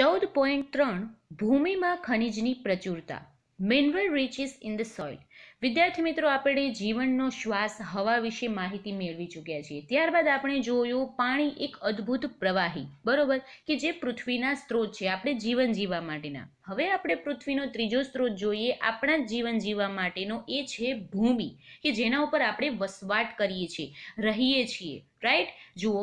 ચૌદ પોઈન્ટ ત્રણ ભૂમિમાં ખનિજની પ્રચુરતા mineral riches in the soil વિદ્યાર્થી મિત્રો આપણે જીવનનો શ્વાસ હવા વિશે માહિતી મેળવી ચૂક્યા છીએ ત્યારબાદ આપણે જોયું પાણી એક અદ્ભુત પ્રવાહી બરોબર કે જે પૃથ્વીના સ્ત્રોત છે આપણે જીવન જીવવા માટેના હવે આપણે પૃથ્વીનો ત્રીજો સ્ત્રોત જોઈએ આપણા જીવન જીવવા માટેનો એ છે ભૂમિ કે જેના ઉપર આપણે વસવાટ કરીએ છીએ રહીએ છીએ રાઈટ જુઓ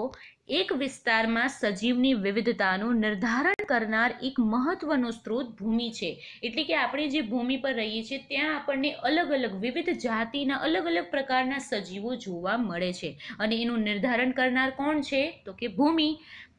એક વિસ્તારમાં સજીવની વિવિધતાનું નિર્ધારણ કરનાર એક મહત્વનો સ્ત્રોત ભૂમિ છે એટલે કે આપણે જે ભૂમિ પર રહીએ છીએ ત્યાં આપણને અલગ અલગ વિવિધ જાતિના અલગ અલગ પ્રકારના સજીવો જોવા મળે છે અને એનું નિર્ધારણ કરનાર કોણ છે તો કે ભૂમિ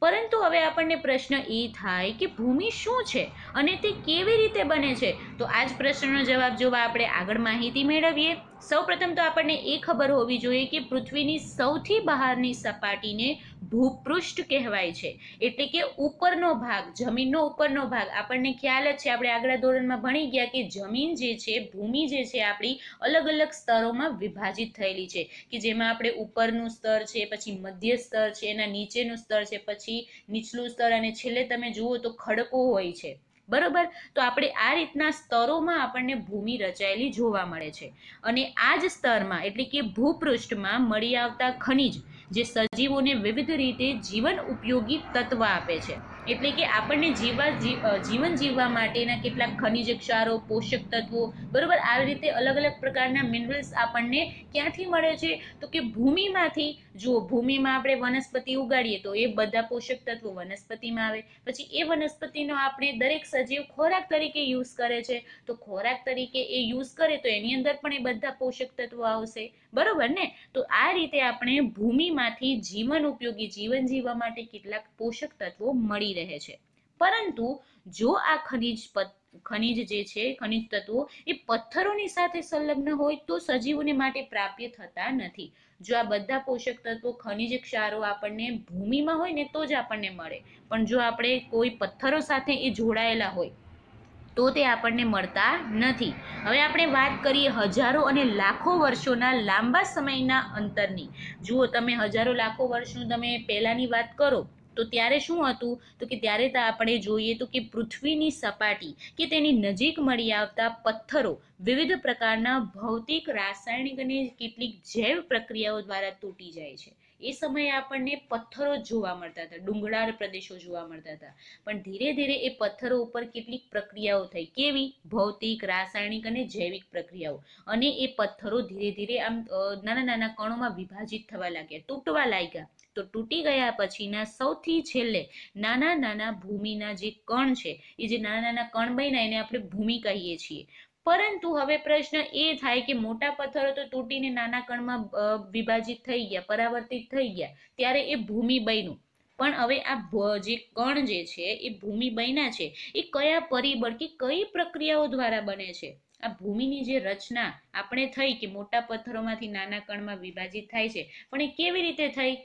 પરંતુ હવે આપણને પ્રશ્ન એ થાય કે ભૂમિ શું છે અને તે કેવી રીતે બને છે તો આ જ પ્રશ્નનો જવાબ જોવા આપણે આગળ માહિતી મેળવીએ સૌપ્રથમ તો આપણને એ ખબર હોવી જોઈએ કે પૃથ્વીની સૌથી બહારની સપાટીને ભૂપૃષ્ઠ કહેવાય છે એટલે કે ઉપરનો ભાગ જમીનનો ઉપરનો ભાગ આપણને ખ્યાલ જ છે આપણે આગલા ધોરણમાં ભણી ગયા કે જમીન જે છે ભૂમિ જે છે આપણી અલગ અલગ સ્તરોમાં વિભાજિત થયેલી છે કે જેમાં આપણે ઉપરનું સ્તર છે પછી મધ્ય સ્તર છે એના નીચેનું સ્તર છે પછી નીચલું સ્તર અને છેલ્લે તમે જુઓ તો ખડકો હોય છે બરોબર તો આપણે આ રીતના સ્તરોમાં આપણને ભૂમિ રચાયેલી જોવા મળે છે અને આ જ સ્તરમાં એટલે કે ભૂપૃષ્ઠમાં મળી આવતા ખનિજ જે સજીવોને વિવિધ રીતે જીવન ઉપયોગી તત્વ આપે છે એટલે કે આપણને જીવવા જીવન જીવવા માટેના કેટલાક ખનિજ ક્ષારો પોષક તત્વો બરાબર આવી રીતે અલગ અલગ પ્રકારના મિનરલ્સ આપણને ક્યાંથી મળે છે તો કે ભૂમિમાંથી જુઓ ભૂમિમાં આપણે વનસ્પતિ ઉગાડીએ તો એ બધા પોષક તત્વો વનસ્પતિમાં આવે પછી એ વનસ્પતિનો આપણે દરેક સજીવ ખોરાક તરીકે યુઝ કરે છે તો ખોરાક તરીકે એ યુઝ કરે તો એની અંદર પણ એ બધા પોષક તત્વો આવશે બરોબર ને તો આ રીતે આપણે ભૂમિમાંથી જીવન ઉપયોગી જીવન જીવવા માટે કેટલાક પોષક તત્વો મળી રહે છે પરંતુ જો આ ખનિજ ખનિજ જે છે ખનિજ તત્વો એ પથ્થરોની સાથે સંલગ્ન હોય તો સજીવોને માટે પ્રાપ્ય થતા નથી જો આ બધા પોષક તત્વો ખનિજ ક્ષારો આપણને ભૂમિમાં હોય ને તો જ આપણને મળે પણ જો આપણે કોઈ પથ્થરો સાથે એ જોડાયેલા હોય તો તે આપણને મળતા નથી હવે આપણે વાત કરીએ હજારો અને લાખો વર્ષોના લાંબા સમયના અંતરની જુઓ તમે હજારો લાખો વર્ષનું તમે પહેલાંની વાત કરો તો ત્યારે શું હતું તો કે ત્યારે તો આપણે જોઈએ તો કે પૃથ્વીની સપાટી કે તેની નજીક મળી આવતા પથ્થરો વિવિધ પ્રકારના ભૌતિક રાસાયણિક અને કેટલીક જૈવ પ્રક્રિયાઓ દ્વારા તૂટી જાય છે એ સમયે આપણને પથ્થરો જોવા મળતા હતા ડુંગરાળ પ્રદેશો જોવા મળતા હતા પણ ધીરે ધીરે એ પથ્થરો ઉપર કેટલીક પ્રક્રિયાઓ થઈ કેવી ભૌતિક રાસાયણિક અને જૈવિક પ્રક્રિયાઓ અને એ પથ્થરો ધીરે ધીરે આમ નાના નાના કણોમાં વિભાજિત થવા લાગ્યા તૂટવા લાગ્યા તો તૂટી ગયા પછીના સૌથી છેલ્લે નાના નાના ભૂમિના જે કણ છે એ જે નાના નાના કણ બન્યા એને આપણે ભૂમિ કહીએ છીએ પરંતુ હવે પ્રશ્ન એ થાય કે મોટા પથ્થરો તો તૂટીને નાના કણમાં વિભાજિત થઈ ગયા પરાવર્તિત થઈ ગયા ત્યારે એ ભૂમિ બન્યું પણ હવે આ જે કણ જે છે એ ભૂમિ બન્યા છે એ કયા પરિબળ કે કઈ પ્રક્રિયાઓ દ્વારા બને છે આ ભૂમિની જે રચના આપણે થઈ કે મોટા પથ્થરોમાંથી નાના કણમાં વિભાજિત થાય છે પણ એ કેવી રીતે થઈ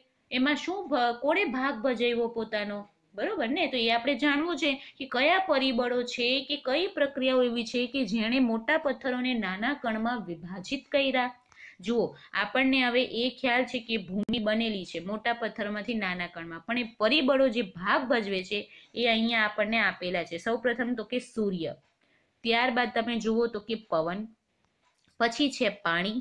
એમાં શું કોણે ભાગ ભજવ્યો પોતાનો બરાબર ને તો એ આપણે જાણવું છે કે કયા પરિબળો છે કે કઈ પ્રક્રિયાઓ એવી છે કે જેણે મોટા પથ્થરોને નાના કણમાં વિભાજિત કર્યા જુઓ આપણને હવે એ ખ્યાલ છે કે ભૂમિ બનેલી છે મોટા પથ્થરમાંથી નાના કણમાં પણ એ પરિબળો જે ભાગ ભજવે છે એ અહીંયા આપણને આપેલા છે સૌપ્રથમ તો કે સૂર્ય ત્યારબાદ તમે જુઓ તો કે પવન પછી છે પાણી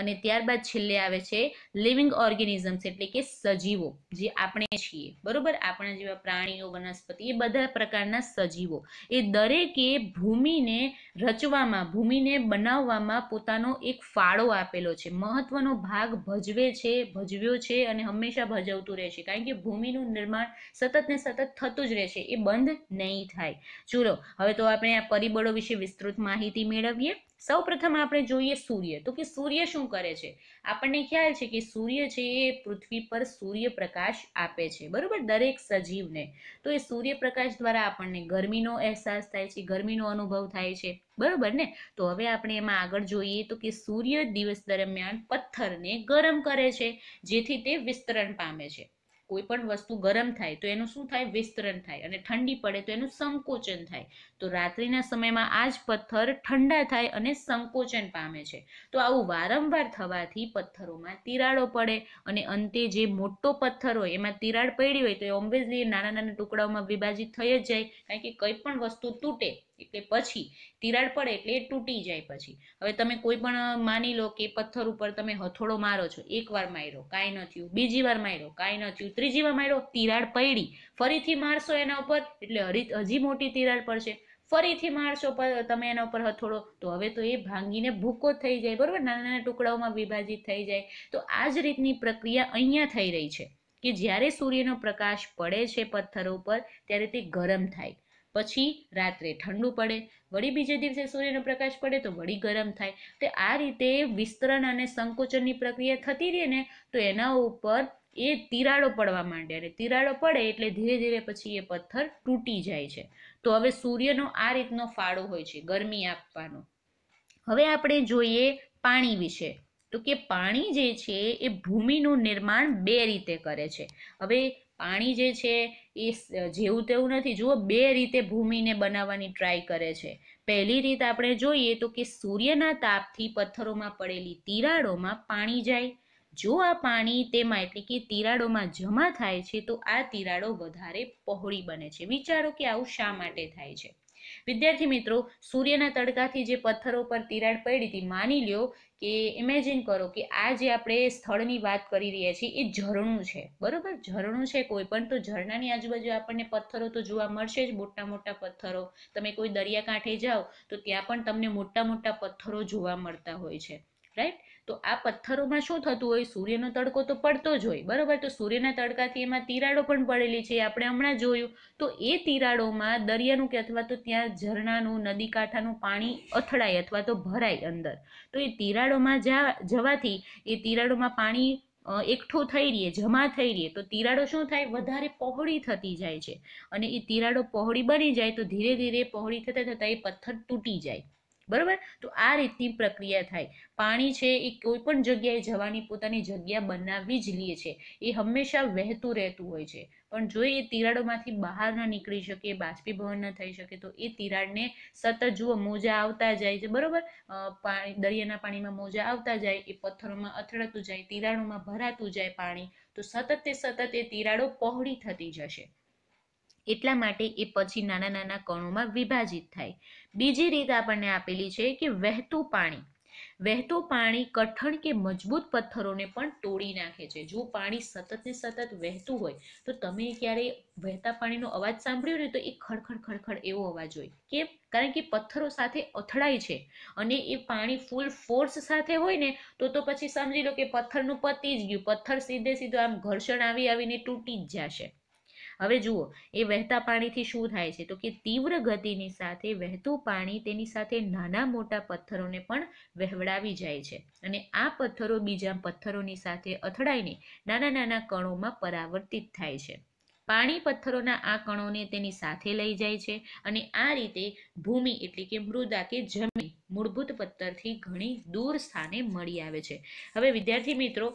અને ત્યારબાદ છેલ્લે આવે છે લિવિંગ ઓર્ગેનિઝમ્સ એટલે કે સજીવો જે આપણે છીએ બરોબર આપણા જેવા પ્રાણીઓ વનસ્પતિ એ બધા પ્રકારના સજીવો એ દરેકે ભૂમિને રચવામાં ભૂમિને બનાવવામાં પોતાનો એક ફાળો આપેલો છે મહત્વનો ભાગ ભજવે છે ભજવ્યો છે અને હંમેશા ભજવતું રહેશે કારણ કે ભૂમિનું નિર્માણ સતત ને સતત થતું જ રહેશે એ બંધ નહીં થાય ચુલો હવે તો આપણે આ પરિબળો વિશે વિસ્તૃત માહિતી મેળવીએ સૌપ્રથમ આપણે જોઈએ સૂર્ય તો કે સૂર્ય શું કરે છે આપણને ખ્યાલ છે કે સૂર્ય છે એ પૃથ્વી પર સૂર્યપ્રકાશ આપે છે બરાબર દરેક સજીવને તો એ સૂર્યપ્રકાશ દ્વારા આપણને ગરમીનો અહેસાસ થાય છે ગરમીનો અનુભવ થાય છે બરાબર ને તો હવે આપણે એમાં આગળ જોઈએ તો કે સૂર્ય દિવસ દરમિયાન પથ્થરને ગરમ કરે છે જેથી તે વિસ્તરણ પામે છે કોઈ પણ વસ્તુ ગરમ થાય તો એનું શું થાય વિસ્તરણ થાય અને ઠંડી પડે તો એનું સંકોચન થાય તો રાત્રિના સમયમાં આ જ પથ્થર ઠંડા થાય અને સંકોચન પામે છે તો આવું વારંવાર થવાથી પથ્થરોમાં તિરાડો પડે અને અંતે જે મોટો પથ્થર હોય એમાં તિરાડ પડી હોય તો એ ઓબ્વિયસલી નાના નાના ટુકડાઓમાં વિભાજિત થઈ જ જાય કારણ કે કંઈ પણ વસ્તુ તૂટે એટલે પછી તિરાડ પડે એટલે તૂટી જાય પછી હવે તમે કોઈ પણ માની લો કે પથ્થર ઉપર તમે હથોડો મારો છો એક વાર માર્યો કાંઈ ન થયું બીજી વાર માર્યો કાંઈ ન થયું ત્રીજી વાર માર્યો તિરાડ પડી ફરીથી મારશો એના ઉપર એટલે હરી હજી મોટી તિરાડ પડશે ફરીથી મારશો પર તમે એના ઉપર હથોડો તો હવે તો એ ભાંગીને ભૂકો થઈ જાય બરાબર નાના નાના ટુકડાઓમાં વિભાજિત થઈ જાય તો આ જ રીતની પ્રક્રિયા અહીંયા થઈ રહી છે કે જ્યારે સૂર્યનો પ્રકાશ પડે છે પથ્થરો ઉપર ત્યારે તે ગરમ થાય પછી રાત્રે ઠંડુ પડે વળી બીજે દિવસે સૂર્યનો પ્રકાશ પડે તો વળી ગરમ થાય તો આ રીતે વિસ્તરણ અને સંકોચનની પ્રક્રિયા થતી રહે ને તો એના ઉપર એ તિરાડો પડવા માંડે અને તિરાડો પડે એટલે ધીરે ધીરે પછી એ પથ્થર તૂટી જાય છે તો હવે સૂર્યનો આ રીતનો ફાળો હોય છે ગરમી આપવાનો હવે આપણે જોઈએ પાણી વિશે તો કે પાણી જે છે એ ભૂમિનું નિર્માણ બે રીતે કરે છે હવે પાણી જે છે એ જેવું તેવું નથી જુઓ બે રીતે ભૂમિને બનાવવાની ટ્રાય કરે છે પહેલી રીત આપણે જોઈએ તો કે સૂર્યના તાપથી પથ્થરોમાં પડેલી તિરાડોમાં પાણી જાય જો આ પાણી તેમાં એટલે કે તિરાડોમાં જમા થાય છે તો આ તિરાડો વધારે પહોળી બને છે વિચારો કે આવું શા માટે થાય છે વિદ્યાર્થી મિત્રો સૂર્યના તડકાથી જે પથ્થરો પર તિરાડ પડી હતી માની લ્યો કે ઇમેજિન કરો કે આ જે આપણે સ્થળની વાત કરી રહ્યા છીએ એ ઝરણું છે બરોબર ઝરણું છે કોઈ પણ તો ઝરણાની આજુબાજુ આપણને પથ્થરો તો જોવા મળશે જ મોટા મોટા પથ્થરો તમે કોઈ દરિયાકાંઠે જાઓ તો ત્યાં પણ તમને મોટા મોટા પથ્થરો જોવા મળતા હોય છે રાઈટ તો આ પથ્થરોમાં શું થતું હોય સૂર્યનો તડકો તો પડતો જ હોય બરાબર તો સૂર્યના તડકાથી એમાં તિરાડો પણ પડેલી છે આપણે હમણાં જોયું તો એ તિરાડોમાં દરિયાનું કે અથવા તો ત્યાં ઝરણાનું નદી કાંઠાનું પાણી અથડાય અથવા તો ભરાય અંદર તો એ તિરાડોમાં જવાથી એ તિરાડોમાં પાણી એકઠું થઈ રહીએ જમા થઈ રહીએ તો તિરાડો શું થાય વધારે પહોળી થતી જાય છે અને એ તિરાડો પહોળી બની જાય તો ધીરે ધીરે પહોળી થતાં થતાં એ પથ્થર તૂટી જાય બરાબર તો આ રીતની પ્રક્રિયા થાય પાણી છે એ કોઈ પણ જગ્યાએ જવાની પોતાની જગ્યા બનાવી જ લે છે એ હંમેશા વહેતું રહેતું હોય છે પણ જો એ તિરાડોમાંથી બહાર ન નીકળી શકે બાષ્પીભવન ન થઈ શકે તો એ તિરાડને સતત જુઓ મોજા આવતા જાય છે બરાબર પાણી દરિયાના પાણીમાં મોજા આવતા જાય એ પથ્થરોમાં અથડાતું જાય તિરાડોમાં ભરાતું જાય પાણી તો સતત તે સતત એ તિરાડો પહોળી થતી જશે એટલા માટે એ પછી નાના નાના કણોમાં વિભાજિત થાય બીજી રીત આપણને આપેલી છે કે વહેતું પાણી વહેતું પાણી કઠણ કે મજબૂત પથ્થરોને પણ તોડી નાખે છે જો પાણી સતત ને સતત વહેતું હોય તો તમે ક્યારેય વહેતા પાણીનો અવાજ સાંભળ્યો ને તો એ ખડખડ ખડખડ એવો અવાજ હોય કે કારણ કે પથ્થરો સાથે અથડાય છે અને એ પાણી ફૂલ ફોર્સ સાથે હોય ને તો તો પછી સમજી લો કે પથ્થરનું પતી જ ગયું પથ્થર સીધે સીધો આમ ઘર્ષણ આવી આવીને તૂટી જ જશે હવે જુઓ એ વહેતા પાણીથી શું થાય છે તો કે તીવ્ર ગતિની સાથે વહેતું પાણી તેની સાથે નાના મોટા પથ્થરોને પણ વહેવડાવી જાય છે અને આ પથ્થરો બીજા પથ્થરોની સાથે અથડાઈને નાના નાના કણોમાં પરાવર્તિત થાય છે પાણી પથ્થરોના આ કણોને તેની સાથે લઈ જાય છે અને આ રીતે ભૂમિ એટલે કે મૃદા કે જમીન મૂળભૂત પથ્થરથી ઘણી દૂર સ્થાને મળી આવે છે હવે વિદ્યાર્થી મિત્રો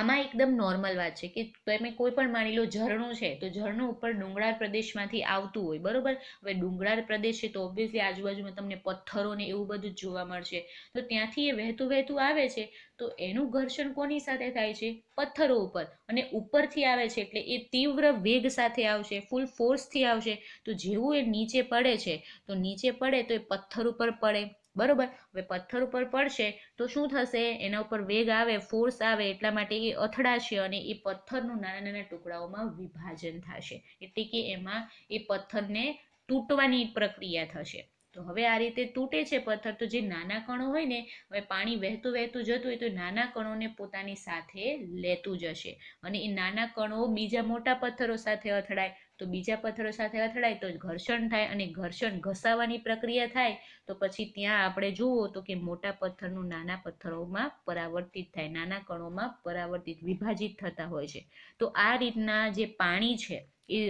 આમાં એકદમ નોર્મલ વાત છે કે તમે કોઈ પણ માની લો ઝરણું છે તો ઝરણું ઉપર ડુંગરાળ પ્રદેશમાંથી આવતું હોય બરોબર હવે ડુંગળાળ પ્રદેશ છે તો ઓબ્વિયસલી આજુબાજુમાં તમને પથ્થરો ને એવું બધું જ જોવા મળશે તો ત્યાંથી એ વહેતું વહેતું આવે છે તો એનું ઘર્ષણ કોની સાથે થાય છે પથ્થરો ઉપર અને ઉપરથી આવે છે એટલે એ તીવ્ર વેગ સાથે આવશે ફૂલ ફોર્સથી આવશે તો જેવું એ નીચે પડે છે તો નીચે પડે તો એ પથ્થર ઉપર પડે બરોબર હવે પથ્થર ઉપર પડશે તો શું થશે એના ઉપર વેગ આવે ફોર્સ આવે એટલા માટે એ અથડાશે અને એ પથ્થરનું નાના નાના ટુકડાઓમાં વિભાજન થશે એટલે કે એમાં એ પથ્થરને તૂટવાની પ્રક્રિયા થશે તો હવે આ રીતે તૂટે છે પથ્થર તો જે નાના કણો હોય ને હવે પાણી વહેતું વહેતું જતું હોય તો નાના કણોને પોતાની સાથે લેતું જશે અને એ નાના કણો બીજા મોટા પથ્થરો સાથે અથડાય તો બીજા પથ્થરો સાથે અથડાય તો ઘર્ષણ થાય અને ઘર્ષણ ઘસાવાની પ્રક્રિયા થાય તો પછી ત્યાં આપણે જુઓ તો કે મોટા પથ્થરનું નાના પથ્થરોમાં પરાવર્તિત થાય નાના કણોમાં પરાવર્તિત વિભાજિત થતા હોય છે તો આ રીતના જે પાણી છે એ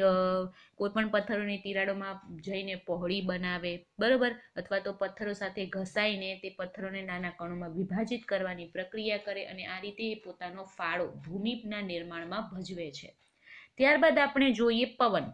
કોઈપણ પથ્થરોની તિરાડોમાં જઈને પહોળી બનાવે બરોબર અથવા તો પથ્થરો સાથે ઘસાઈને તે પથ્થરોને નાના કણોમાં વિભાજિત કરવાની પ્રક્રિયા કરે અને આ રીતે એ પોતાનો ફાળો ભૂમિના નિર્માણમાં ભજવે છે ત્યારબાદ આપણે જોઈએ પવન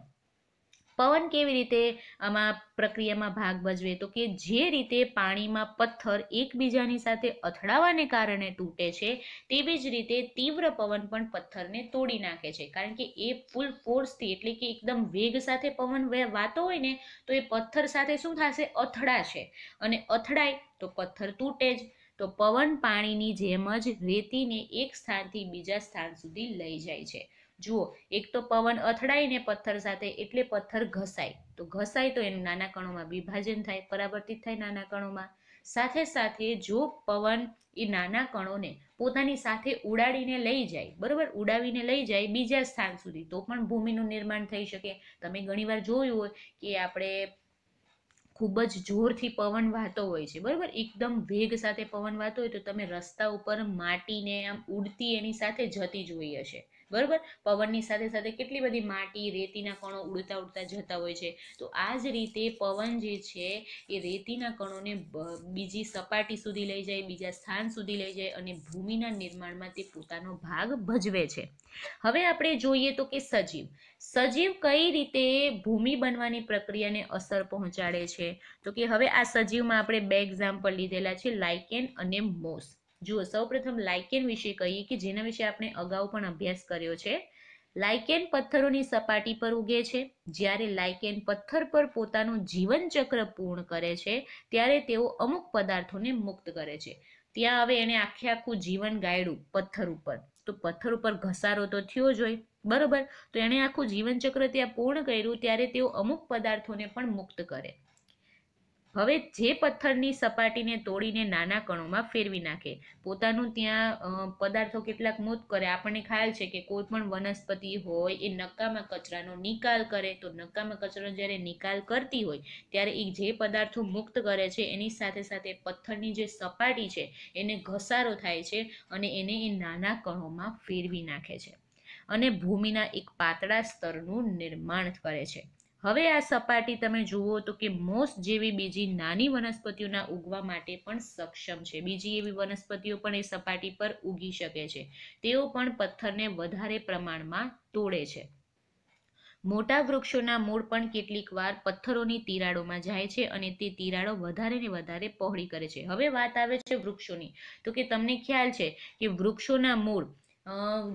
પવન કેવી રીતે આમાં પ્રક્રિયામાં ભાગ ભજવે તો કે જે રીતે પાણીમાં પથ્થર એકબીજાની સાથે અથડાવાને કારણે તૂટે છે તેવી જ રીતે તીવ્ર પવન પણ પથ્થરને તોડી નાખે છે કારણ કે એ ફૂલ ફોર્સથી એટલે કે એકદમ વેગ સાથે પવન વાતો હોય ને તો એ પથ્થર સાથે શું થશે અથડાશે અને અથડાય તો પથ્થર તૂટે જ તો પવન પાણીની જેમ જ રેતીને એક સ્થાનથી બીજા સ્થાન સુધી લઈ જાય છે જુઓ એક તો પવન અથડાઈને પથ્થર સાથે એટલે પથ્થર ઘસાય તો ઘસાય તો એનું નાના કણોમાં વિભાજન થાય પરાવર્તિત થાય નાના કણોમાં સાથે સાથે જો પવન એ નાના કણોને પોતાની સાથે ઉડાડીને લઈ જાય બરાબર ઉડાવીને લઈ જાય બીજા સ્થાન સુધી તો પણ ભૂમિનું નિર્માણ થઈ શકે તમે ઘણીવાર જોયું હોય કે આપણે ખૂબ જ જોરથી પવન વાતો હોય છે બરાબર એકદમ વેગ સાથે પવન વાતો હોય તો તમે રસ્તા ઉપર માટીને આમ ઉડતી એની સાથે જતી જોઈ હશે બરાબર પવનની સાથે સાથે કેટલી બધી માટી રેતીના કણો ઉડતા ઉડતા જતા હોય છે તો આ જ રીતે પવન જે છે એ રેતીના કણોને બીજી સપાટી સુધી લઈ જાય બીજા સ્થાન સુધી લઈ જાય અને ભૂમિના નિર્માણમાં તે પોતાનો ભાગ ભજવે છે હવે આપણે જોઈએ તો કે સજીવ સજીવ કઈ રીતે ભૂમિ બનવાની પ્રક્રિયાને અસર પહોંચાડે છે તો કે હવે આ સજીવમાં આપણે બે એક્ઝામ્પલ લીધેલા છે લાઇકેન અને મોસ જુઓ સૌપ્રથમ લાઇકેન વિશે કહીએ કે જેના વિશે આપણે અગાઉ પણ અભ્યાસ કર્યો છે લાઇકેન પથ્થરોની સપાટી પર ઉગે છે જ્યારે લાઇકેન પથ્થર પર પોતાનું જીવનચક્ર પૂર્ણ કરે છે ત્યારે તેઓ અમુક પદાર્થોને મુક્ત કરે છે ત્યાં હવે એને આખે આખું જીવન ગાળ્યું પથ્થર ઉપર તો પથ્થર ઉપર ઘસારો તો થયો જ હોય બરોબર તો એણે આખું જીવનચક્ર ત્યાં પૂર્ણ કર્યું ત્યારે તેઓ અમુક પદાર્થોને પણ મુક્ત કરે હવે જે પથ્થરની સપાટીને તોડીને નાના કણોમાં ફેરવી નાખે પોતાનું ત્યાં પદાર્થો કેટલાક મૂત કરે આપણને ખ્યાલ છે કે કોઈ પણ વનસ્પતિ હોય એ નક્કામાં કચરાનો નિકાલ કરે તો નક્કામાં કચરાનો જ્યારે નિકાલ કરતી હોય ત્યારે એ જે પદાર્થો મુક્ત કરે છે એની સાથે સાથે પથ્થરની જે સપાટી છે એને ઘસારો થાય છે અને એને એ નાના કણોમાં ફેરવી નાખે છે અને ભૂમિના એક પાતળા સ્તરનું નિર્માણ કરે છે હવે આ સપાટી તમે જુઓ તો કે મોસ જેવી બીજી નાની વનસ્પતિઓના ઉગવા માટે પણ સક્ષમ છે બીજી એવી વનસ્પતિઓ પણ એ સપાટી પર ઉગી શકે છે તેઓ પણ પથ્થરને વધારે પ્રમાણમાં તોડે છે મોટા વૃક્ષોના મૂળ પણ કેટલીક વાર પથ્થરોની તિરાડોમાં જાય છે અને તે તિરાડો વધારે ને વધારે પહોળી કરે છે હવે વાત આવે છે વૃક્ષોની તો કે તમને ખ્યાલ છે કે વૃક્ષોના મૂળ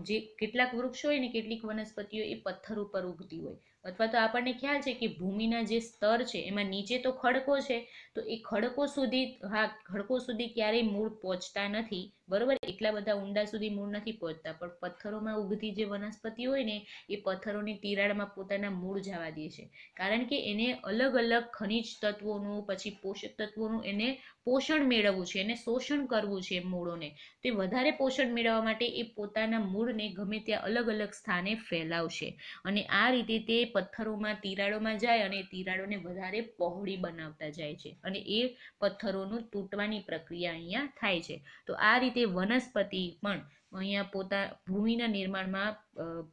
જે કેટલાક વૃક્ષો હોય ને કેટલીક વનસ્પતિઓ એ પથ્થર ઉપર ઉગતી હોય અથવા તો આપણને ખ્યાલ છે કે ભૂમિના જે સ્તર છે એમાં નીચે તો ખડકો છે તો એ ખડકો સુધી હા ખડકો સુધી ક્યારેય મૂળ પહોંચતા નથી બરોબર એટલા બધા ઊંડા સુધી મૂળ નથી પહોંચતા પણ પથ્થરોમાં ઉગતી જે વનસ્પતિ હોય ને એ પથ્થરોની તિરાડમાં પોતાના મૂળ જવા દે છે કારણ કે એને અલગ અલગ ખનિજ તત્વોનું પછી પોષક તત્વોનું એને પોષણ મેળવવું છે એને શોષણ કરવું છે મૂળોને તે વધારે પોષણ મેળવવા માટે એ પોતાના મૂળને ગમે ત્યાં અલગ અલગ સ્થાને ફેલાવશે અને આ રીતે તે પથ્થરોમાં તિરાડોમાં જાય અને તિરાડોને વધારે પહોળી બનાવતા જાય છે અને એ પથ્થરોનું તૂટવાની પ્રક્રિયા અહીંયા થાય છે તો આ રીતે તે વનસ્પતિ પણ અહીંયા પોતા ભૂમિના નિર્માણમાં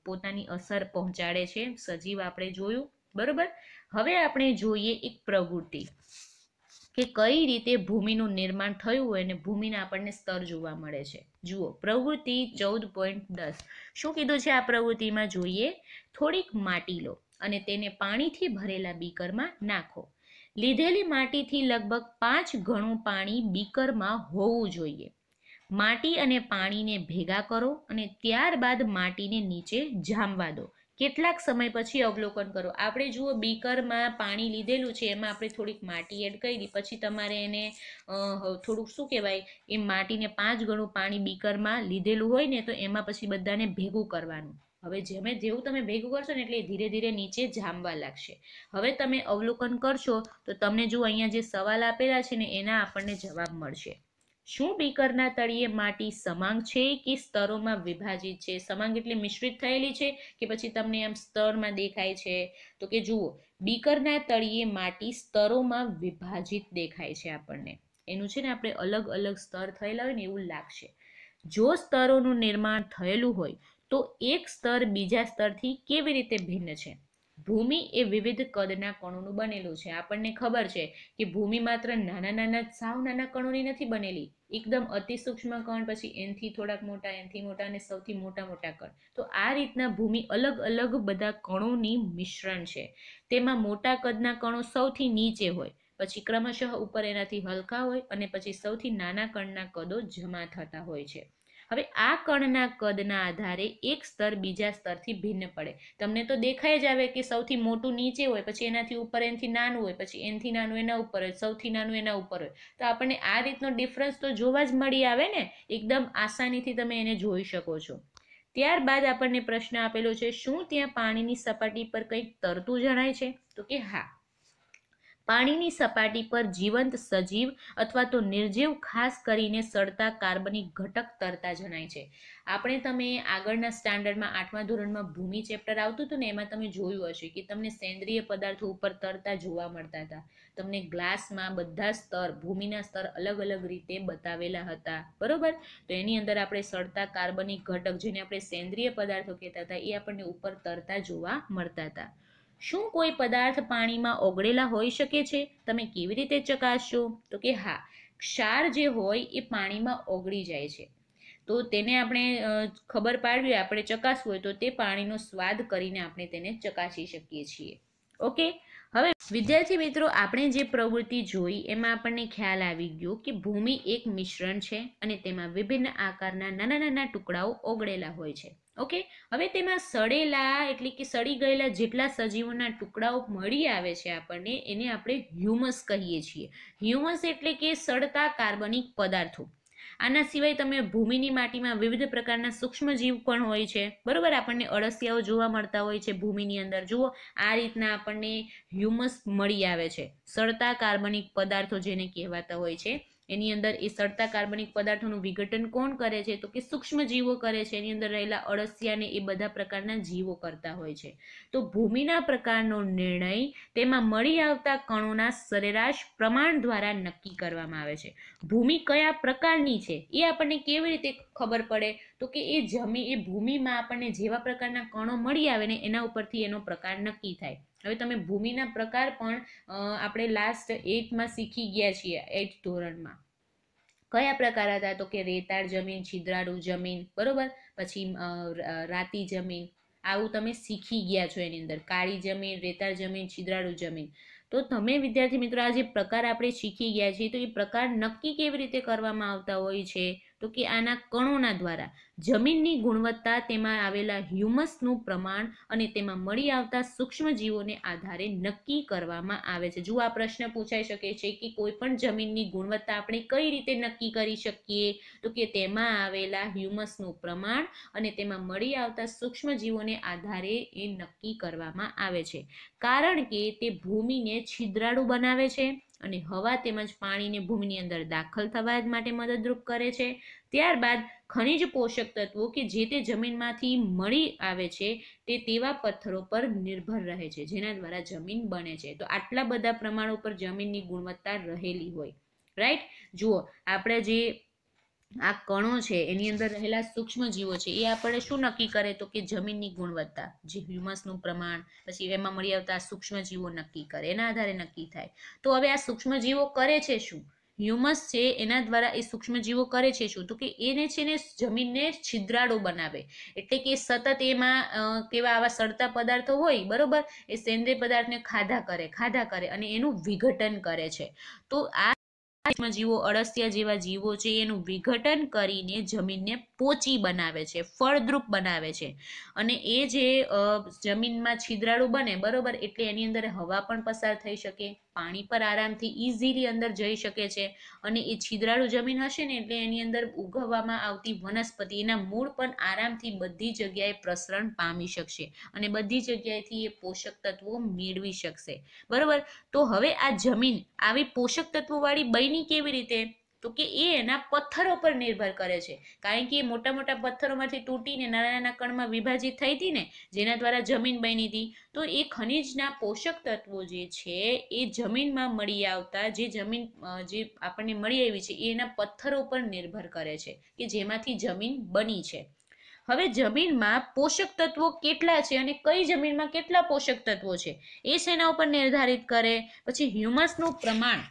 પોતાની અસર પહોંચાડે છે સજીવ આપણે જોયું બરોબર હવે આપણે જોઈએ એક પ્રવૃત્તિ કે કઈ રીતે ભૂમિનું નિર્માણ થયું હોય અને ભૂમિના આપણને સ્તર જોવા મળે છે જુઓ પ્રવૃત્તિ ચૌદ પોઈન્ટ દસ શું કીધું છે આ પ્રવૃત્તિમાં જોઈએ થોડીક માટી લો અને તેને પાણીથી ભરેલા બીકરમાં નાખો લીધેલી માટીથી લગભગ પાંચ ગણું પાણી બીકરમાં હોવું જોઈએ માટી અને પાણીને ભેગા કરો અને ત્યારબાદ માટીને નીચે જામવા દો કેટલાક સમય પછી અવલોકન કરો આપણે જુઓ બીકરમાં પાણી લીધેલું છે એમાં આપણે થોડીક માટી એડ કરી પછી તમારે એને થોડુંક શું કહેવાય એ માટીને પાંચ ગણું પાણી બીકરમાં લીધેલું હોય ને તો એમાં પછી બધાને ભેગું કરવાનું હવે જેમે જેવું તમે ભેગું કરશો ને એટલે ધીરે ધીરે નીચે જામવા લાગશે હવે તમે અવલોકન કરશો તો તમને જો અહીંયા જે સવાલ આપેલા છે ને એના આપણને જવાબ મળશે શું બીકરના તળિયે માટી સમાંગ છે કે સ્તરોમાં વિભાજિત છે સમાંગ એટલે મિશ્રિત થયેલી છે કે પછી તમને આમ સ્તરમાં દેખાય છે તો કે જુઓ બીકરના તળિયે માટી સ્તરોમાં વિભાજિત દેખાય છે આપણને એનું છે ને આપણે અલગ અલગ સ્તર થયેલા હોય ને એવું લાગશે જો સ્તરોનું નિર્માણ થયેલું હોય તો એક સ્તર બીજા સ્તરથી કેવી રીતે ભિન્ન છે ભૂમિ એ વિવિધ કદના કણોનું બનેલું છે આપણને ખબર છે કે ભૂમિ માત્ર નાના નાના સાવ નાના કણોની નથી બનેલી એકદમ અતિ સૂક્ષ્મ કણ પછી એનથી થોડાક મોટા એનથી મોટા અને સૌથી મોટા મોટા કણ તો આ રીતના ભૂમિ અલગ અલગ બધા કણોની મિશ્રણ છે તેમાં મોટા કદના કણો સૌથી નીચે હોય પછી ક્રમશઃ ઉપર એનાથી હલકા હોય અને પછી સૌથી નાના કણના કદો જમા થતા હોય છે હવે આ કણના કદના આધારે એક સ્તર બીજા સ્તરથી ભિન્ન પડે તમને તો દેખાય જ આવે કે સૌથી મોટું નીચે હોય પછી એનાથી ઉપર એનથી નાનું હોય પછી એનથી નાનું એના ઉપર હોય સૌથી નાનું એના ઉપર હોય તો આપણને આ રીતનો ડિફરન્સ તો જોવા જ મળી આવે ને એકદમ આસાનીથી તમે એને જોઈ શકો છો ત્યારબાદ આપણને પ્રશ્ન આપેલો છે શું ત્યાં પાણીની સપાટી પર કંઈક તરતું જણાય છે તો કે હા પાણીની સપાટી પર જીવંત સજીવ અથવા તો નિર્જીવ ખાસ કરીને સડતા કાર્બનિક ઘટક તરતા જણાય છે આપણે તમે આગળના સ્ટાન્ડર્ડમાં આઠમા ધોરણમાં ભૂમિ ચેપ્ટર આવતું હતું ને એમાં તમે જોયું હશે કે તમને સેન્દ્રિય પદાર્થો ઉપર તરતા જોવા મળતા હતા તમને ગ્લાસમાં બધા સ્તર ભૂમિના સ્તર અલગ અલગ રીતે બતાવેલા હતા બરોબર તો એની અંદર આપણે સડતા કાર્બનિક ઘટક જેને આપણે સેન્દ્રિય પદાર્થો કહેતા હતા એ આપણને ઉપર તરતા જોવા મળતા હતા શું કોઈ પદાર્થ પાણીમાં ઓગળેલા હોઈ શકે છે તમે કેવી રીતે ચકાસશો તો કે હા ક્ષાર જે હોય એ પાણીમાં ઓગળી જાય છે તો તેને આપણે ખબર પાડવી આપણે ચકાસવું હોય તો તે પાણીનો સ્વાદ કરીને આપણે તેને ચકાસી શકીએ છીએ ઓકે હવે વિદ્યાર્થી મિત્રો આપણે જે પ્રવૃત્તિ જોઈ એમાં આપણને ખ્યાલ આવી ગયો કે ભૂમિ એક મિશ્રણ છે અને તેમાં વિભિન્ન આકારના નાના નાના ટુકડાઓ ઓગળેલા હોય છે ઓકે હવે તેમાં સડેલા એટલે કે સડી ગયેલા જેટલા સજીવોના ટુકડાઓ મળી આવે છે આપણને એને આપણે હ્યુમસ કહીએ છીએ હ્યુમસ એટલે કે સડતા કાર્બનિક પદાર્થો આના સિવાય તમે ભૂમિની માટીમાં વિવિધ પ્રકારના સૂક્ષ્મજીવ પણ હોય છે બરાબર આપણને અળસિયાઓ જોવા મળતા હોય છે ભૂમિની અંદર જુઓ આ રીતના આપણને હ્યુમસ મળી આવે છે સડતા કાર્બનિક પદાર્થો જેને કહેવાતા હોય છે એની અંદર એ સડતા કાર્બનિક પદાર્થોનું વિઘટન કોણ કરે છે તો કે સૂક્ષ્મ જીવો કરે છે એની અંદર રહેલા અળસિયાને એ બધા પ્રકારના જીવો કરતા હોય છે તો ભૂમિના પ્રકારનો નિર્ણય તેમાં મળી આવતા કણોના સરેરાશ પ્રમાણ દ્વારા નક્કી કરવામાં આવે છે ભૂમિ કયા પ્રકારની છે એ આપણને કેવી રીતે ખબર પડે તો કે એ જમી એ ભૂમિમાં આપણને જેવા પ્રકારના કણો મળી આવે ને એના ઉપરથી એનો પ્રકાર નક્કી થાય હવે તમે ભૂમિના પ્રકાર પણ આપણે લાસ્ટ એટમાં શીખી ગયા છીએ એટ ધોરણમાં કયા પ્રકાર હતા તો કે રેતાળ જમીન છિદ્રાળુ જમીન બરોબર પછી રાતી જમીન આવું તમે શીખી ગયા છો એની અંદર કાળી જમીન રેતાળ જમીન છિદ્રાળુ જમીન તો તમે વિદ્યાર્થી મિત્રો આ જે પ્રકાર આપણે શીખી ગયા છીએ તો એ પ્રકાર નક્કી કેવી રીતે કરવામાં આવતા હોય છે તો કે આના કણોના દ્વારા જમીનની ગુણવત્તા તેમાં આવેલા હ્યુમસનું પ્રમાણ અને તેમાં મળી આવતા સૂક્ષ્મજીવોને આધારે નક્કી કરવામાં આવે છે જો આ પ્રશ્ન પૂછાઈ શકે છે કે કોઈ પણ જમીનની ગુણવત્તા આપણે કઈ રીતે નક્કી કરી શકીએ તો કે તેમાં આવેલા હ્યુમસનું પ્રમાણ અને તેમાં મળી આવતા સૂક્ષ્મજીવોને આધારે એ નક્કી કરવામાં આવે છે કારણ કે તે ભૂમિને છિદ્રાળુ બનાવે છે અને હવા તેમજ પાણીને ભૂમિની અંદર દાખલ થવા માટે મદદરૂપ કરે છે ત્યારબાદ ખનિજ પોષક તત્વો કે જે તે જમીનમાંથી મળી આવે છે તે તેવા પથ્થરો પર નિર્ભર રહે છે જેના દ્વારા જમીન બને છે તો આટલા બધા પ્રમાણો પર જમીનની ગુણવત્તા રહેલી હોય રાઈટ જુઓ આપણે જે આ કણો છે એની અંદર રહેલા સૂક્ષ્મ જીવો છે એ આપણે શું નક્કી કરે તો કે જમીનની ગુણવત્તા જે હ્યુમસનું પ્રમાણ પછી એમાં મળી આવતા સૂક્ષ્મ જીવો નક્કી કરે એના આધારે નક્કી થાય તો હવે આ સૂક્ષ્મ જીવો કરે છે શું હ્યુમસ છે એના દ્વારા એ સૂક્ષ્મ જીવો કરે છે શું તો કે એને છે ને જમીનને છિદ્રાળો બનાવે એટલે કે સતત એમાં કેવા આવા સડતા પદાર્થો હોય બરોબર એ સેન્દ્રિય પદાર્થને ખાધા કરે ખાધા કરે અને એનું વિઘટન કરે છે તો આ સૂક્ષ્મજીવો અળસિયા જેવા જીવો છે એનું વિઘટન કરીને જમીનને પોચી બનાવે છે ફળદ્રુપ બનાવે છે અને એ જે જમીનમાં છિદ્રાળુ બને બરોબર એટલે એની અંદર હવા પણ પસાર થઈ શકે પાણી પર આરામથી ઇઝીલી અંદર જઈ શકે છે અને એ છિદ્રાળુ જમીન હશે ને એટલે એની અંદર ઉગવવામાં આવતી વનસ્પતિ એના મૂળ પણ આરામથી બધી જગ્યાએ પ્રસરણ પામી શકશે અને બધી જગ્યાએથી એ પોષક તત્વો મેળવી શકશે બરોબર તો હવે આ જમીન આવી પોષક તત્વોવાળી બની કેવી રીતે તો કે એ એના પથ્થરો પર નિર્ભર કરે છે કારણ કે એ મોટા મોટા પથ્થરોમાંથી તૂટીને નાના નાના કણમાં વિભાજિત થઈ હતી ને જેના દ્વારા જમીન બની હતી તો એ ખનિજના પોષક તત્વો જે છે એ જમીનમાં મળી આવતા જે જમીન જે આપણને મળી આવી છે એ એના પથ્થરો પર નિર્ભર કરે છે કે જેમાંથી જમીન બની છે હવે જમીનમાં પોષક તત્વો કેટલા છે અને કઈ જમીનમાં કેટલા પોષક તત્વો છે એ શેના ઉપર નિર્ધારિત કરે પછી હ્યુમસનું પ્રમાણ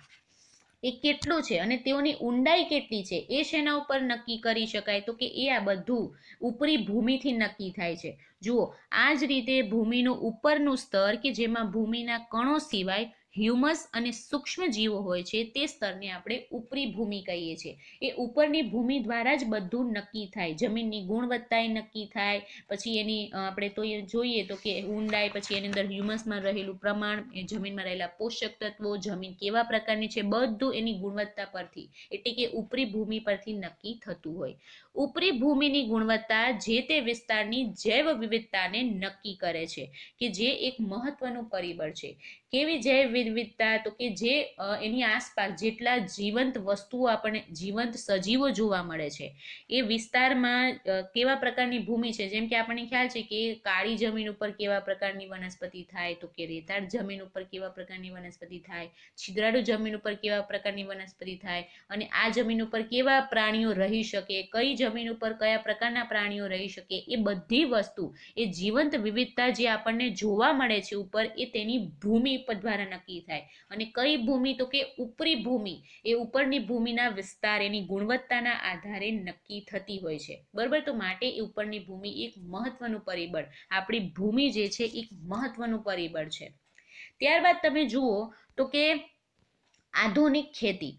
એ કેટલું છે અને તેઓની ઊંડાઈ કેટલી છે એ શેના ઉપર નક્કી કરી શકાય તો કે એ આ બધું ઉપરી ભૂમિથી નક્કી થાય છે જુઓ આ જ રીતે ભૂમિનું ઉપરનું સ્તર કે જેમાં ભૂમિના કણો સિવાય હ્યુમસ અને સૂક્ષ્મ જીવો હોય છે તે સ્તરને આપણે ઉપરી ભૂમિ કહીએ છીએ એ ઉપરની ભૂમિ દ્વારા જ બધું નક્કી થાય જમીનની ગુણવત્તા નક્કી થાય પછી એની આપણે તો જોઈએ તો કે ઊંડાઈ પછી એની અંદર હ્યુમસમાં રહેલું પ્રમાણ જમીનમાં રહેલા પોષક તત્વો જમીન કેવા પ્રકારની છે બધું એની ગુણવત્તા પરથી એટલે કે ઉપરી ભૂમિ પરથી નક્કી થતું હોય ઉપરી ભૂમિની ગુણવત્તા જે તે વિસ્તારની જૈવ વિવિધતાને નક્કી કરે છે કે જે એક મહત્વનું પરિબળ છે કેવી જૈવ વિવિધતા તો કે જે એની આસપાસ જેટલા જીવંત વસ્તુઓ આપણને જીવંત સજીવો જોવા મળે છે એ વિસ્તારમાં કેવા પ્રકારની ભૂમિ છે જેમ કે આપણને ખ્યાલ છે કે કાળી જમીન ઉપર કેવા પ્રકારની વનસ્પતિ થાય તો કે રેતાળ જમીન ઉપર કેવા પ્રકારની વનસ્પતિ થાય છિદ્રાળુ જમીન ઉપર કેવા પ્રકારની વનસ્પતિ થાય અને આ જમીન ઉપર કેવા પ્રાણીઓ રહી શકે કઈ જમીન ઉપર કયા પ્રકારના પ્રાણીઓ રહી શકે એ બધી વસ્તુ એ જીવંત વિવિધતા જે આપણને જોવા મળે છે ઉપર એ તેની ભૂમિ ભૂમિપદ દ્વારા નક્કી થાય અને કઈ ભૂમિ તો કે ઉપરી ભૂમિ એ ઉપરની ભૂમિના વિસ્તાર એની ગુણવત્તાના આધારે નક્કી થતી હોય છે બરાબર તો માટે એ ઉપરની ભૂમિ એક મહત્વનું પરિબળ આપણી ભૂમિ જે છે એક મહત્વનું પરિબળ છે ત્યારબાદ તમે જુઓ તો કે આધુનિક ખેતી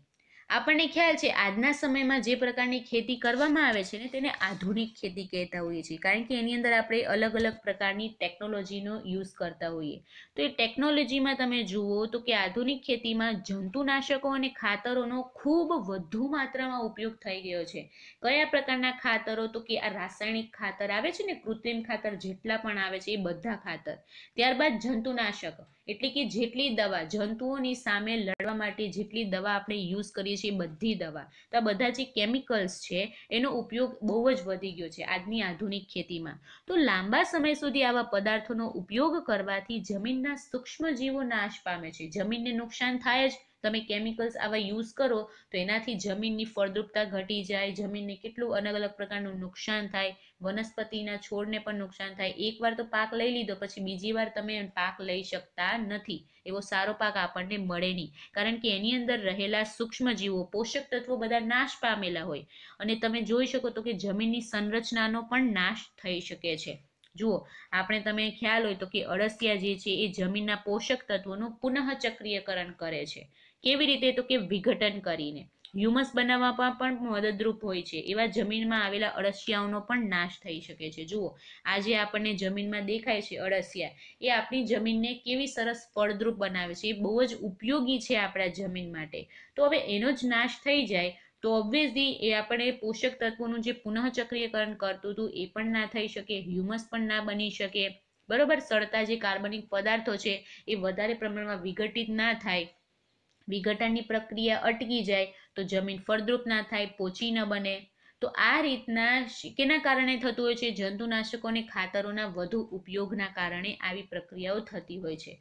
આપણને ખ્યાલ છે આજના સમયમાં જે પ્રકારની ખેતી કરવામાં આવે છે ને તેને આધુનિક ખેતી કહેતા હોઈએ છીએ કારણ કે એની અંદર આપણે અલગ અલગ પ્રકારની ટેકનોલોજીનો યુઝ કરતા હોઈએ તો એ ટેકનોલોજીમાં તમે જુઓ તો કે આધુનિક ખેતીમાં જંતુનાશકો અને ખાતરોનો ખૂબ વધુ માત્રામાં ઉપયોગ થઈ ગયો છે કયા પ્રકારના ખાતરો તો કે આ રાસાયણિક ખાતર આવે છે ને કૃત્રિમ ખાતર જેટલા પણ આવે છે એ બધા ખાતર ત્યારબાદ જંતુનાશકો એટલે કે જેટલી દવા જંતુઓની સામે લડવા માટે જેટલી દવા આપણે યુઝ કરીએ છીએ બધી દવા તો આ બધા જે કેમિકલ્સ છે એનો ઉપયોગ બહુ જ વધી ગયો છે આજની આધુનિક ખેતીમાં તો લાંબા સમય સુધી આવા પદાર્થોનો ઉપયોગ કરવાથી જમીનના સૂક્ષ્મજીવો નાશ પામે છે જમીનને નુકસાન થાય જ તમે કેમિકલ્સ આવા યુઝ કરો તો એનાથી જમીનની ફળદ્રુપતા ઘટી જાય જમીનને કેટલું અલગ અલગ પ્રકારનું નુકસાન થાય વનસ્પતિના છોડને પણ નુકસાન થાય એકવાર તો પાક લઈ લીધો પછી બીજી વાર તમે પાક લઈ શકતા નથી એવો સારો પાક આપણને મળે નહીં કારણ કે એની અંદર રહેલા સૂક્ષ્મ પોષક તત્વો બધા નાશ પામેલા હોય અને તમે જોઈ શકો તો કે જમીનની સંરચનાનો પણ નાશ થઈ શકે છે જુઓ આપણે તમે ખ્યાલ હોય તો કે અળસિયા જે છે એ જમીનના પોષક તત્વોનું પુનઃ ચક્રીયકરણ કરે છે કેવી રીતે તો કે વિઘટન કરીને હ્યુમસ બનાવવામાં પણ મદદરૂપ હોય છે એવા જમીનમાં આવેલા અળસિયાઓનો પણ નાશ થઈ શકે છે જુઓ આજે આપણને જમીનમાં દેખાય છે અળસિયા એ આપણી જમીનને કેવી સરસ ફળદ્રુપ બનાવે છે એ બહુ જ ઉપયોગી છે આપણા જમીન માટે તો હવે એનો જ નાશ થઈ જાય તો ઓબ્વિયસલી એ આપણે પોષક તત્વોનું જે પુનઃચક્રીયકરણ કરતું હતું એ પણ ના થઈ શકે હ્યુમસ પણ ના બની શકે બરોબર સડતા જે કાર્બનિક પદાર્થો છે એ વધારે પ્રમાણમાં વિઘટિત ના થાય વિઘટનની પ્રક્રિયા અટકી જાય તો જમીન ફળદ્રુપ ના થાય પોચી ન બને તો આ રીતના કેના કારણે થતું હોય છે જંતુનાશકોને ખાતરોના વધુ ઉપયોગના કારણે આવી પ્રક્રિયાઓ થતી હોય છે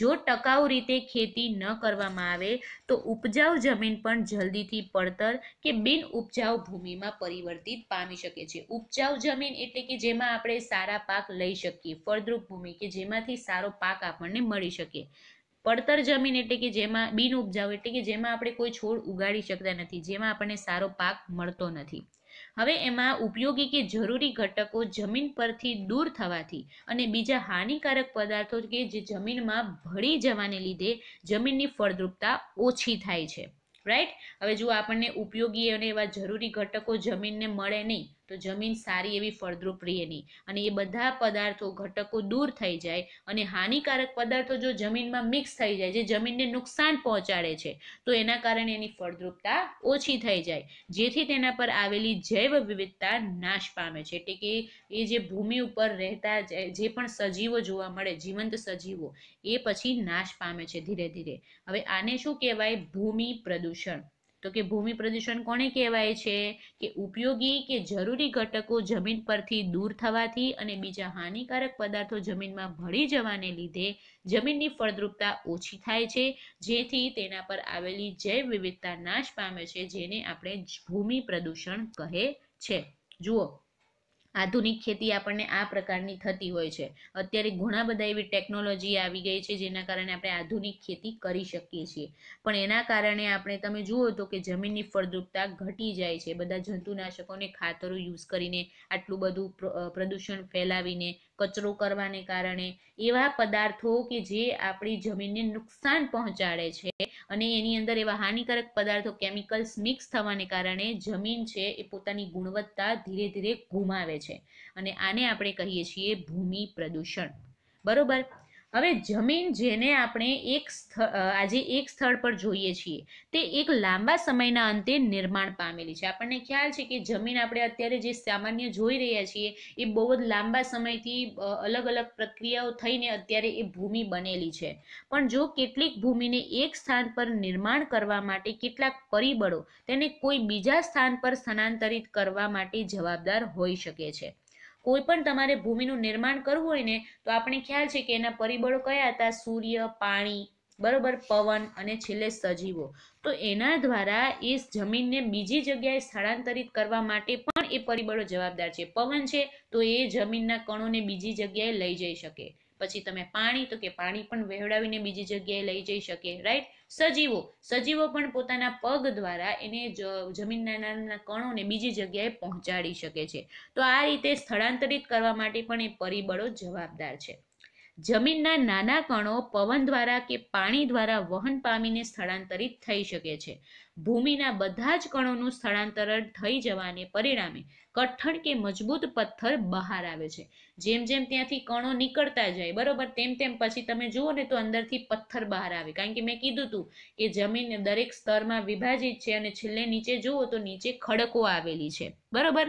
જો ટકાઉ રીતે ખેતી ન કરવામાં આવે તો ઉપજાઉ જમીન પણ જલ્દીથી પડતર કે બિન ઉપજાઉ ભૂમિમાં પરિવર્તિત પામી શકે છે ઉપજાઉ જમીન એટલે કે જેમાં આપણે સારા પાક લઈ શકીએ ફળદ્રુપ ભૂમિ કે જેમાંથી સારો પાક આપણને મળી શકે પડતર જમીન એટલે કે જેમાં બિન ઉપજાવ એટલે કે જેમાં આપણે કોઈ છોડ ઉગાડી શકતા નથી જેમાં આપણને સારો પાક મળતો નથી હવે એમાં ઉપયોગી કે જરૂરી ઘટકો જમીન પરથી દૂર થવાથી અને બીજા હાનિકારક પદાર્થો કે જે જમીનમાં ભળી જવાને લીધે જમીનની ફળદ્રુપતા ઓછી થાય છે રાઈટ હવે જો આપણને ઉપયોગી અને એવા જરૂરી ઘટકો જમીનને મળે નહીં તો જમીન સારી એવી ફળદ્રુપ રહે નહીં અને એ બધા પદાર્થો ઘટકો દૂર થઈ જાય અને હાનિકારક પદાર્થો જો જમીનમાં મિક્સ થઈ જાય જે જમીનને નુકસાન પહોંચાડે છે તો એના કારણે એની ફળદ્રુપતા ઓછી થઈ જાય જેથી તેના પર આવેલી જૈવ વિવિધતા નાશ પામે છે એટલે કે એ જે ભૂમિ ઉપર રહેતા જે પણ સજીવો જોવા મળે જીવંત સજીવો એ પછી નાશ પામે છે ધીરે ધીરે હવે આને શું કહેવાય ભૂમિ પ્રદૂષણ તો કે ભૂમિ પ્રદૂષણ કોને કહેવાય છે કે ઉપયોગી કે જરૂરી ઘટકો જમીન પરથી દૂર થવાથી અને બીજા હાનિકારક પદાર્થો જમીનમાં ભળી જવાને લીધે જમીનની ફળદ્રુપતા ઓછી થાય છે જેથી તેના પર આવેલી જૈવ વિવિધતા નાશ પામે છે જેને આપણે ભૂમિ પ્રદૂષણ કહે છે જુઓ આધુનિક ખેતી આપણને આ પ્રકારની થતી હોય છે અત્યારે ઘણા બધા એવી ટેકનોલોજી આવી ગઈ છે જેના કારણે આપણે આધુનિક ખેતી કરી શકીએ છીએ પણ એના કારણે આપણે તમે જુઓ તો કે જમીનની ફળદ્રુપતા ઘટી જાય છે બધા જંતુનાશકોને ખાતરો યુઝ કરીને આટલું બધું પ્રદૂષણ ફેલાવીને કચરો કરવાને કારણે એવા પદાર્થો કે જે આપણી જમીનને નુકસાન પહોંચાડે છે અને એની અંદર એવા હાનિકારક પદાર્થો કેમિકલ્સ મિક્સ થવાને કારણે જમીન છે એ પોતાની ગુણવત્તા ધીરે ધીરે ગુમાવે છે અને આને આપણે કહીએ છીએ ભૂમિ પ્રદૂષણ બરોબર હવે જમીન જેને આપણે એક સ્થળ આજે એક સ્થળ પર જોઈએ છીએ તે એક લાંબા સમયના અંતે નિર્માણ પામેલી છે આપણને ખ્યાલ છે કે જમીન આપણે અત્યારે જે સામાન્ય જોઈ રહ્યા છીએ એ બહુ જ લાંબા સમયથી અલગ અલગ પ્રક્રિયાઓ થઈને અત્યારે એ ભૂમિ બનેલી છે પણ જો કેટલીક ભૂમિને એક સ્થાન પર નિર્માણ કરવા માટે કેટલાક પરિબળો તેને કોઈ બીજા સ્થાન પર સ્થાનાંતરિત કરવા માટે જવાબદાર હોઈ શકે છે કોઈ પણ તમારે ભૂમિનું નિર્માણ કરવું હોય ને તો આપણે ખ્યાલ છે કે એના પરિબળો કયા હતા સૂર્ય પાણી બરોબર પવન અને છેલ્લે સજીવો તો એના દ્વારા એ જમીનને બીજી જગ્યાએ સ્થળાંતરિત કરવા માટે પણ એ પરિબળો જવાબદાર છે પવન છે તો એ જમીનના કણોને બીજી જગ્યાએ લઈ જઈ શકે પછી તમે પાણી તો કે પાણી પણ વહેવડાવીને બીજી જગ્યાએ લઈ જઈ શકે રાઈટ સજીવો સજીવો પણ પોતાના પગ દ્વારા એને જમીનના નાના કણોને બીજી જગ્યાએ પહોંચાડી શકે છે તો આ રીતે સ્થળાંતરિત કરવા માટે પણ એ પરિબળો જવાબદાર છે જમીનના નાના કણો પવન દ્વારા કે પાણી દ્વારા વહન પામીને સ્થળાંતરિત થઈ શકે છે ભૂમિના બધા જ કણોનું સ્થળાંતરણ થઈ જવાને પરિણામે કઠણ કે મજબૂત પથ્થર બહાર આવે છે જેમ જેમ ત્યાંથી કણો નીકળતા જાય બરોબર તેમ તેમ પછી તમે જુઓ ને તો અંદરથી પથ્થર બહાર આવે કારણ કે મેં કીધું હતું કે જમીન દરેક સ્તરમાં વિભાજિત છે અને છેલ્લે નીચે જુઓ તો નીચે ખડકો આવેલી છે બરોબર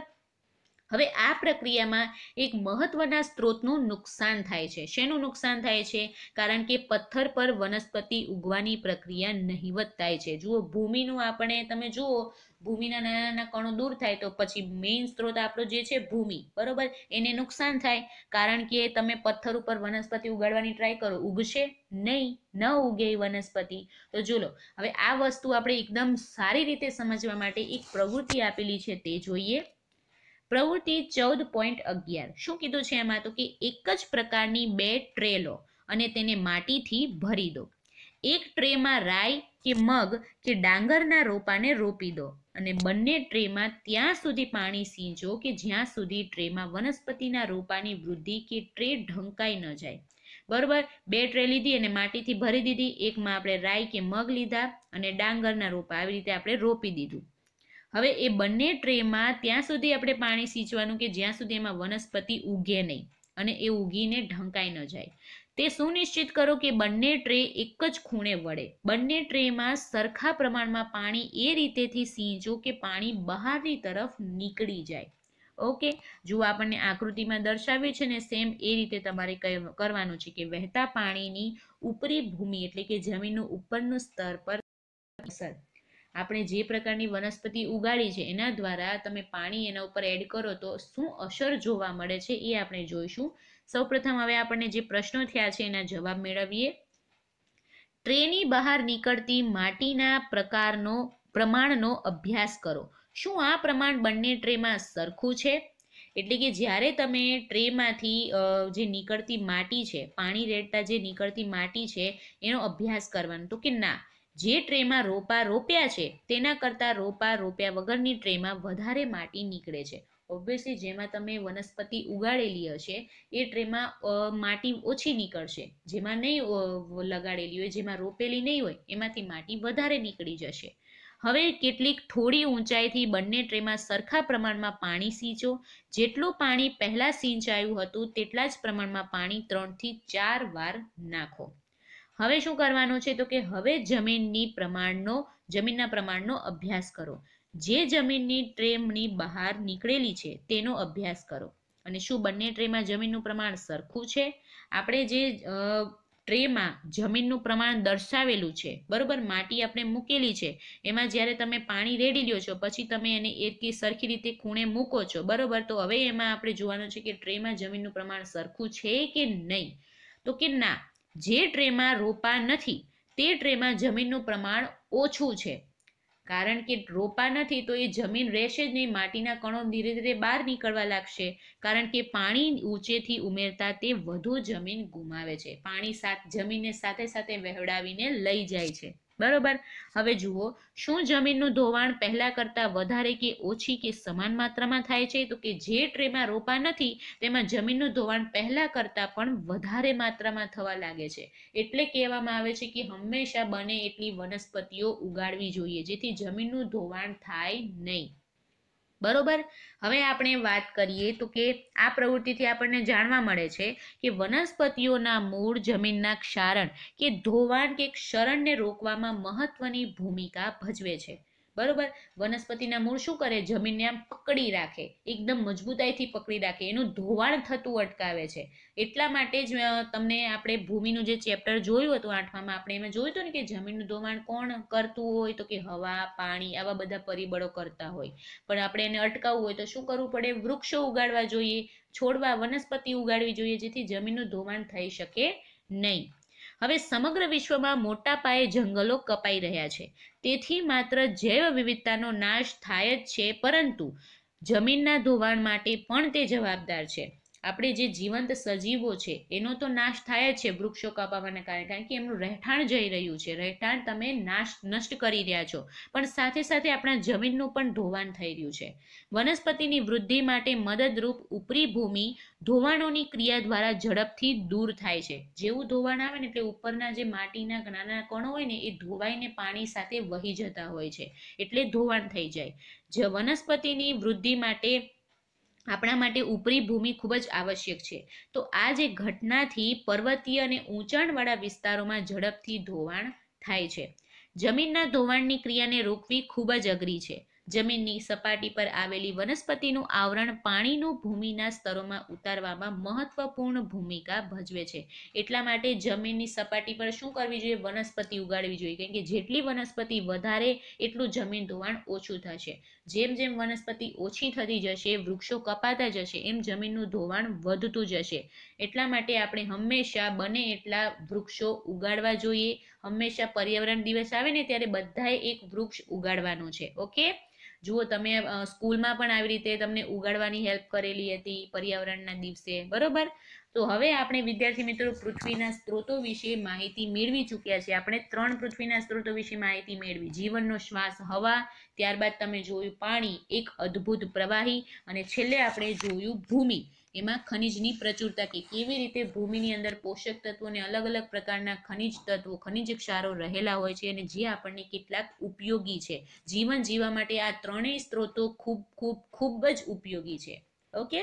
હવે આ પ્રક્રિયામાં એક મહત્વના સ્ત્રોતનું નુકસાન થાય છે શેનું નુકસાન થાય છે કારણ કે પથ્થર પર વનસ્પતિ ઉગવાની પ્રક્રિયા નહીવત થાય છે જુઓ ભૂમિનું આપણે તમે જુઓ ભૂમિના નાના નાના કણો દૂર થાય તો પછી મેઇન સ્ત્રોત આપણો જે છે ભૂમિ બરોબર એને નુકસાન થાય કારણ કે તમે પથ્થર ઉપર વનસ્પતિ ઉગાડવાની ટ્રાય કરો ઉગશે નહીં ન ઉગે વનસ્પતિ તો જો લો હવે આ વસ્તુ આપણે એકદમ સારી રીતે સમજવા માટે એક પ્રવૃત્તિ આપેલી છે તે જોઈએ પ્રવૃત્તિ ચૌદ પોઈન્ટ અગિયાર શું કીધું છે એમાં તો કે એક જ પ્રકારની બે ટ્રે લો અને તેને માટીથી ભરી દો એક ટ્રેમાં રાય કે મગ કે ડાંગરના રોપાને રોપી દો અને બંને ટ્રેમાં ત્યાં સુધી પાણી સિંચો કે જ્યાં સુધી ટ્રેમાં વનસ્પતિના રોપાની વૃદ્ધિ કે ટ્રે ઢંકાઈ ન જાય બરોબર બે ટ્રે લીધી અને માટીથી ભરી દીધી એકમાં આપણે રાય કે મગ લીધા અને ડાંગરના રોપા આવી રીતે આપણે રોપી દીધું હવે એ બંને ટ્રેમાં ત્યાં સુધી આપણે પાણી સિંચવાનું કે જ્યાં સુધી એમાં વનસ્પતિ ઉગે નહીં અને એ ઉગીને ઢંકાઈ ન જાય તે સુનિશ્ચિત કરો કે બંને ટ્રે એક જ ખૂણે વળે બંને ટ્રેમાં સરખા પ્રમાણમાં પાણી એ રીતેથી સિંચો કે પાણી બહારની તરફ નીકળી જાય ઓકે જો આપણને આકૃતિમાં દર્શાવે છે ને સેમ એ રીતે તમારે કરવાનું છે કે વહેતા પાણીની ઉપરી ભૂમિ એટલે કે જમીનનું ઉપરનું સ્તર પર અસર આપણે જે પ્રકારની વનસ્પતિ ઉગાડી છે એના દ્વારા તમે પાણી એના ઉપર એડ કરો તો શું અસર જોવા મળે છે એ આપણે જોઈશું સૌપ્રથમ હવે આપણને જે પ્રશ્નો થયા છે એના જવાબ મેળવીએ ટ્રેની બહાર નીકળતી માટીના પ્રકારનો પ્રમાણનો અભ્યાસ કરો શું આ પ્રમાણ બંને ટ્રેમાં સરખું છે એટલે કે જ્યારે તમે ટ્રેમાંથી જે નીકળતી માટી છે પાણી રેડતા જે નીકળતી માટી છે એનો અભ્યાસ કરવાનો તો કે ના જે ટ્રેમાં રોપા રોપ્યા છે તેના કરતાં રોપા રોપ્યા વગરની ટ્રેમાં વધારે માટી નીકળે છે ઓબ્વિયસલી જેમાં તમે વનસ્પતિ ઉગાડેલી હશે એ ટ્રેમાં માટી ઓછી નીકળશે જેમાં નહીં લગાડેલી હોય જેમાં રોપેલી નહીં હોય એમાંથી માટી વધારે નીકળી જશે હવે કેટલીક થોડી ઊંચાઈથી બંને ટ્રેમાં સરખા પ્રમાણમાં પાણી સિંચો જેટલું પાણી પહેલાં સિંચાયું હતું તેટલા જ પ્રમાણમાં પાણી ત્રણથી ચાર વાર નાખો હવે શું કરવાનું છે તો કે હવે જમીનની પ્રમાણનો જમીનના પ્રમાણનો અભ્યાસ કરો જે જમીનની ટ્રેમની બહાર નીકળેલી છે તેનો અભ્યાસ કરો અને શું બંને ટ્રેમાં જમીનનું પ્રમાણ સરખું છે આપણે જે ટ્રેમાં જમીનનું પ્રમાણ દર્શાવેલું છે બરોબર માટી આપણે મૂકેલી છે એમાં જ્યારે તમે પાણી રેડી લ્યો છો પછી તમે એને એક સરખી રીતે ખૂણે મૂકો છો બરોબર તો હવે એમાં આપણે જોવાનું છે કે ટ્રેમાં જમીનનું પ્રમાણ સરખું છે કે નહીં તો કે ના જે ટ્રેમાં રોપા નથી તે ટ્રેમાં જમીનનું પ્રમાણ ઓછું છે કારણ કે રોપા નથી તો એ જમીન રહેશે જ નહીં માટીના કણો ધીરે ધીરે બહાર નીકળવા લાગશે કારણ કે પાણી ઊંચેથી ઉમેરતા તે વધુ જમીન ગુમાવે છે પાણી સાથ જમીનને સાથે સાથે વહેવડાવીને લઈ જાય છે બરોબર હવે જુઓ શું જમીનનું ધોવાણ પહેલા કરતાં વધારે કે ઓછી કે સમાન માત્રામાં થાય છે તો કે જે ટ્રેમાં રોપા નથી તેમાં જમીનનું ધોવાણ પહેલા કરતાં પણ વધારે માત્રામાં થવા લાગે છે એટલે કહેવામાં આવે છે કે હંમેશા બને એટલી વનસ્પતિઓ ઉગાડવી જોઈએ જેથી જમીનનું ધોવાણ થાય નહીં બરોબર હવે આપણે વાત કરીએ તો કે આ પ્રવૃત્તિથી આપણને જાણવા મળે છે કે વનસ્પતિઓના મૂળ જમીનના ક્ષારણ કે ધોવાણ કે ક્ષરણને રોકવામાં મહત્વની ભૂમિકા ભજવે છે બરોબર વનસ્પતિના મૂળ શું કરે જમીનને આમ પકડી રાખે એકદમ મજબૂતાઈથી પકડી રાખે એનું ધોવાણ થતું અટકાવે છે એટલા માટે જ તમને આપણે ભૂમિનું જે ચેપ્ટર જોયું હતું આઠમામાં આપણે એમાં જોયું હતું ને કે જમીનનું ધોવાણ કોણ કરતું હોય તો કે હવા પાણી આવા બધા પરિબળો કરતા હોય પણ આપણે એને અટકાવવું હોય તો શું કરવું પડે વૃક્ષો ઉગાડવા જોઈએ છોડવા વનસ્પતિ ઉગાડવી જોઈએ જેથી જમીનનું ધોવાણ થઈ શકે નહીં હવે સમગ્ર વિશ્વમાં મોટા પાયે જંગલો કપાઈ રહ્યા છે તેથી માત્ર જૈવ વિવિધતાનો નાશ થાય જ છે પરંતુ જમીનના ધોવાણ માટે પણ તે જવાબદાર છે આપણે જે જીવંત સજીવો છે એનો તો નાશ થાય જ છે વૃક્ષો કાપવાના કારણે કારણ કે એમનું રહેઠાણ જઈ રહ્યું છે રહેઠાણ તમે નાશ નષ્ટ કરી રહ્યા છો પણ સાથે સાથે આપણા જમીનનું પણ ધોવાણ થઈ રહ્યું છે વનસ્પતિની વૃદ્ધિ માટે મદદરૂપ ઉપરી ભૂમિ ધોવાણોની ક્રિયા દ્વારા ઝડપથી દૂર થાય છે જેવું ધોવાણ આવે ને એટલે ઉપરના જે માટીના નાના કણો હોય ને એ ધોવાઈને પાણી સાથે વહી જતા હોય છે એટલે ધોવાણ થઈ જાય જ વનસ્પતિની વૃદ્ધિ માટે આપણા માટે ઉપરી ભૂમિ ખૂબ જ આવશ્યક છે તો આ જે ઘટનાથી પર્વતીય અને ઊંચાણવાળા વિસ્તારોમાં ઝડપથી ધોવાણ થાય છે જમીનના ધોવાણની ક્રિયાને રોકવી ખૂબ જ અઘરી છે જમીનની સપાટી પર આવેલી વનસ્પતિનું આવરણ પાણીનું ભૂમિના સ્તરોમાં ઉતારવામાં મહત્વપૂર્ણ ભૂમિકા ભજવે છે એટલા માટે જમીનની સપાટી પર શું કરવી જોઈએ વનસ્પતિ ઉગાડવી જોઈએ કેમ કે જેટલી વનસ્પતિ વધારે એટલું જમીન ધોવાણ ઓછું થશે જેમ જેમ વનસ્પતિ ઓછી થતી જશે વૃક્ષો કપાતા જશે એમ જમીનનું ધોવાણ વધતું જશે એટલા માટે આપણે હંમેશા બને એટલા વૃક્ષો ઉગાડવા જોઈએ હંમેશા પર્યાવરણ દિવસ આવે ને ત્યારે બધાએ એક વૃક્ષ ઉગાડવાનો છે ઓકે જુઓ તમે સ્કૂલમાં પણ આવી રીતે તમને ઉગાડવાની હેલ્પ કરેલી હતી પર્યાવરણના દિવસે બરોબર તો હવે આપણે વિદ્યાર્થી મિત્રો પૃથ્વીના સ્ત્રોતો વિશે માહિતી મેળવી ચૂક્યા છે આપણે ત્રણ પૃથ્વીના સ્ત્રોતો વિશે માહિતી મેળવી જીવનનો શ્વાસ હવા ત્યારબાદ તમે જોયું પાણી એક અદ્ભુત પ્રવાહી અને છેલ્લે આપણે જોયું ભૂમિ એમાં ખનિજની પ્રચુરતા કે કેવી રીતે ભૂમિની અંદર પોષક તત્વો અને અલગ અલગ પ્રકારના ખનિજ તત્વો ખનિજ ક્ષારો રહેલા હોય છે અને જે આપણને કેટલાક ઉપયોગી છે જીવન જીવવા માટે આ ત્રણેય સ્ત્રોતો ખૂબ ખૂબ ખૂબ જ ઉપયોગી છે ઓકે